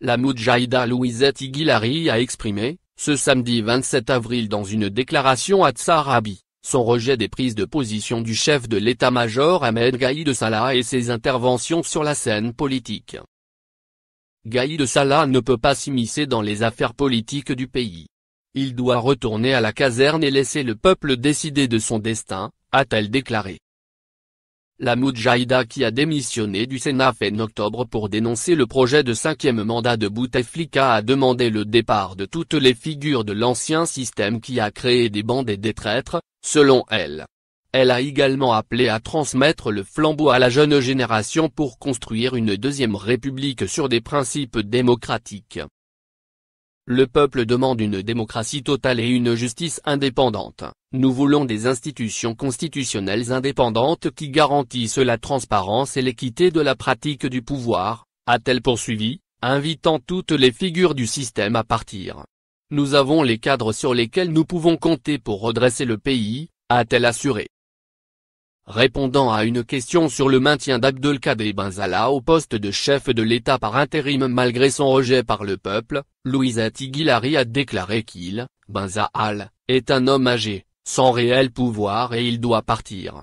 La Moudjahida Louisette Iguilari a exprimé, ce samedi 27 avril dans une déclaration à Tsarabi, son rejet des prises de position du chef de l'état-major Ahmed Gaïd Salah et ses interventions sur la scène politique. Gaïd Salah ne peut pas s'immiscer dans les affaires politiques du pays. Il doit retourner à la caserne et laisser le peuple décider de son destin, a-t-elle déclaré. La Moudjahida qui a démissionné du Sénat fin en octobre pour dénoncer le projet de cinquième mandat de Bouteflika a demandé le départ de toutes les figures de l'ancien système qui a créé des bandes et des traîtres, selon elle. Elle a également appelé à transmettre le flambeau à la jeune génération pour construire une deuxième république sur des principes démocratiques. Le peuple demande une démocratie totale et une justice indépendante. Nous voulons des institutions constitutionnelles indépendantes qui garantissent la transparence et l'équité de la pratique du pouvoir, a-t-elle poursuivi, invitant toutes les figures du système à partir. Nous avons les cadres sur lesquels nous pouvons compter pour redresser le pays, a-t-elle assuré répondant à une question sur le maintien d'Abdelkader Benzala au poste de chef de l'État par intérim malgré son rejet par le peuple, Louisa Tigilari a déclaré qu'il, Benza est un homme âgé, sans réel pouvoir et il doit partir.